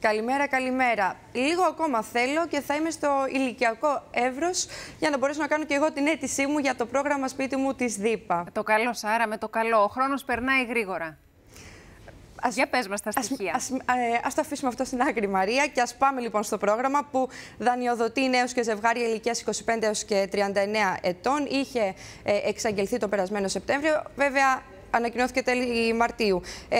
Καλημέρα, καλημέρα. Λίγο ακόμα θέλω και θα είμαι στο ηλικιακό εύρος για να μπορέσω να κάνω και εγώ την αίτησή μου για το πρόγραμμα σπίτι μου της ΔΥΠΑ. Το καλό, Σάρα, με το καλό. Ο χρόνος περνάει γρήγορα. Ας, Για πες μας τα στοιχεία. Ας, ας, ε, ας, το αφήσουμε αυτό στην άκρη Μαρία και ας πάμε λοιπόν στο πρόγραμμα που δανειοδοτεί νέους και ζευγάρια ηλικίας 25 έως και 39 ετών. Είχε ε, εξαγγελθεί το περασμένο Σεπτέμβριο. Βέβαια ανακοινώθηκε τέλη Μαρτίου. Ε,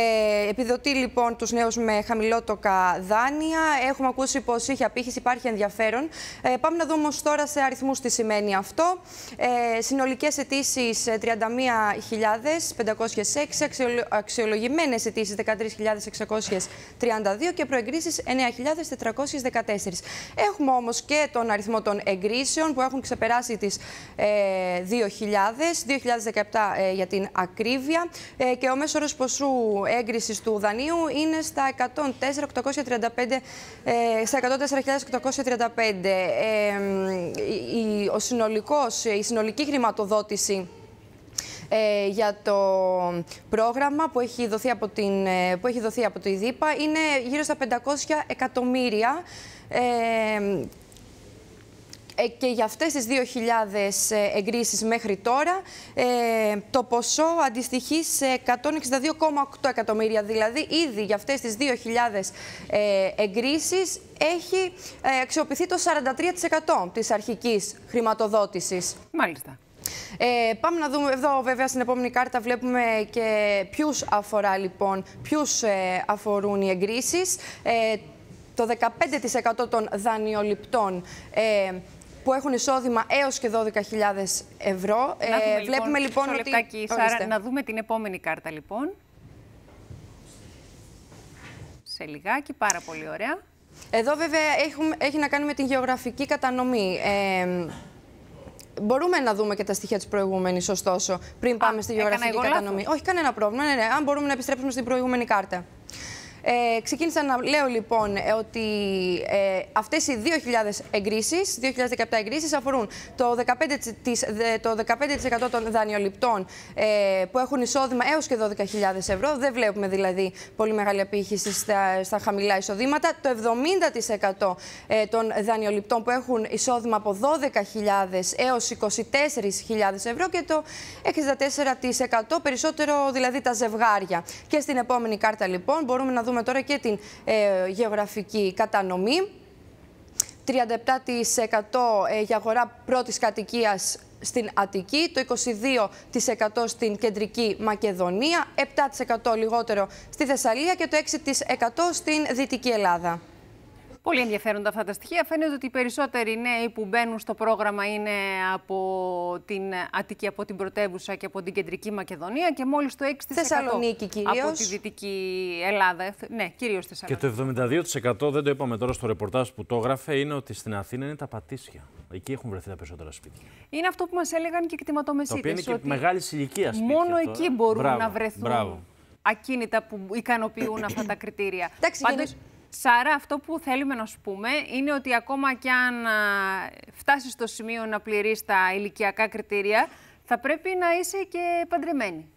επιδοτεί λοιπόν τους νέους με χαμηλότοκα δάνεια. Έχουμε ακούσει πως είχε απήχηση, υπάρχει ενδιαφέρον. Ε, πάμε να δούμε όμως τώρα σε αριθμούς τι σημαίνει αυτό. Ε, Συνολικές αιτήσεις 31.506, αξιολογημένες αιτήσεις 13.632 και προεγκρίσεις 9.414. Έχουμε όμως και τον αριθμό των εγκρίσεων που έχουν ξεπεράσει τις ε, 2.000, 2.017 ε, για την ακρίβεια. Ε, και ο μέσος όρο ποσού έγκρισης του δανείου είναι στα 104.835. Ε, στα 104.835. ο συνολικός, η συνολική χρηματοδότηση ε, για το πρόγραμμα που έχει, δοθεί από την, που έχει δοθεί από τη ΔΥΠΑ είναι γύρω στα 500 εκατομμύρια ε, και για αυτές τις 2.000 ε, εγκρίσεις μέχρι τώρα ε, το ποσό αντιστοιχεί σε 162,8 εκατομμύρια. Δηλαδή ήδη για αυτές τις 2.000 εγκρίσεις έχει αξιοποιηθεί το 43% της αρχικής χρηματοδότησης. Μάλιστα. Ε, πάμε να δούμε εδώ βέβαια στην επόμενη κάρτα βλέπουμε και ποιους αφορά λοιπόν, ποιους αφορούν οι εγκρίσεις. Ε, το 15% των δανειοληπτών που έχουν εισόδημα έως και 12.000 ευρώ. Να ε, δούμε, ε, βλέπουμε λοιπόν, ότι... να δούμε την επόμενη κάρτα λοιπόν. Σε λιγάκι, πάρα πολύ ωραία. Εδώ βέβαια έχουμε, έχει να κάνει με την γεωγραφική κατανομή. Ε, μπορούμε να δούμε και τα στοιχεία της προηγούμενης, ωστόσο, πριν πάμε στη γεωγραφική κατανομή. Όχι, κανένα πρόβλημα. Ναι, ναι, ναι, αν μπορούμε να επιστρέψουμε στην προηγούμενη κάρτα. Ε, ξεκίνησα να λέω λοιπόν ε, ότι ε, αυτές οι 2.000 εγκρίσεις, 2.017 εγκρίσεις αφορούν το 15%, της, το 15 των δανειοληπτών ε, που έχουν εισόδημα έως και 12.000 ευρώ. Δεν βλέπουμε δηλαδή πολύ μεγάλη απήχηση στα, στα χαμηλά εισοδήματα. Το 70% ε, των δανειοληπτών που έχουν εισόδημα από 12.000 έως 24.000 ευρώ και το 64% περισσότερο δηλαδή τα ζευγάρια. Και στην επόμενη κάρτα λοιπόν μπορούμε να δούμε δούμε τώρα και την ε, γεωγραφική κατανομή. 37% ε, για αγορά πρώτης κατοικίας στην Αττική, το 22% στην Κεντρική Μακεδονία, 7% λιγότερο στη Θεσσαλία και το 6% στην Δυτική Ελλάδα. Πολύ ενδιαφέροντα αυτά τα στοιχεία. Φαίνεται ότι οι περισσότεροι νέοι που μπαίνουν στο πρόγραμμα είναι από την Αττική, από την πρωτεύουσα και από την Κεντρική Μακεδονία και μόλις το 6% Θεσσαλονίκη, από τη Δυτική Ελλάδα. Ναι, κυρίως Θεσσαλονίκη. Και το 72% δεν το είπαμε τώρα στο ρεπορτάζ που το έγραφε είναι ότι στην Αθήνα είναι τα πατήσια. Εκεί έχουν βρεθεί τα περισσότερα σπίτια. Είναι αυτό που μας έλεγαν και οι κτηματομεσίτες. είναι και μεγάλης ηλικίας σπίτια. Μόνο εκεί μπορούν Μπράβο. να βρεθούν. Ακίνητα που ικανοποιούν αυτά τα κριτήρια. Εντάξει, Πάντως... Σάρα, αυτό που θέλουμε να σου πούμε είναι ότι ακόμα κι αν φτάσεις στο σημείο να πληρείς τα ηλικιακά κριτήρια, θα πρέπει να είσαι και παντρεμένη.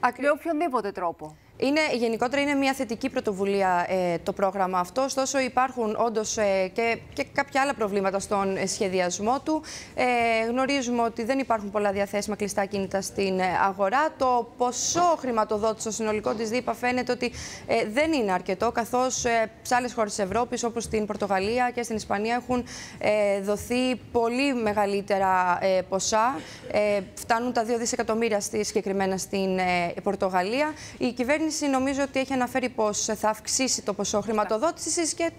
Ακριβώς Με οποιονδήποτε τρόπο. Είναι, γενικότερα είναι μια θετική πρωτοβουλία ε, το πρόγραμμα αυτό, ωστόσο υπάρχουν όντως ε, και, και κάποια άλλα προβλήματα στον ε, σχεδιασμό του. γνωρίζουμε ότι δεν υπάρχουν πολλά διαθέσιμα κλειστά κινητά στην αγορά. Το ποσό χρηματοδότησης στο συνολικό της ΔΥΠΑ φαίνεται ότι δεν είναι αρκετό, καθώς ε, σε άλλες χώρες της Ευρώπης όπως στην Πορτογαλία και στην Ισπανία έχουν δοθεί πολύ μεγαλύτερα ποσά. φτάνουν τα 2 δισεκατομμύρια στη, συγκεκριμένα στην Πορτογαλία. Η κυβέρνηση κυβέρνηση νομίζω ότι έχει αναφέρει πως θα αυξήσει το ποσό χρηματοδότησης και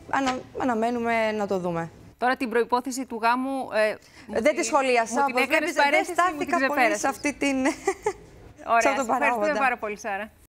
αναμένουμε να το δούμε. Τώρα την προπόθεση του γάμου. Ε, δεν τη σχολίασα. δεν στάθηκα πολύ σε αυτή την. Ωραία, σε ευχαριστούμε πάρα πολύ, Σάρα.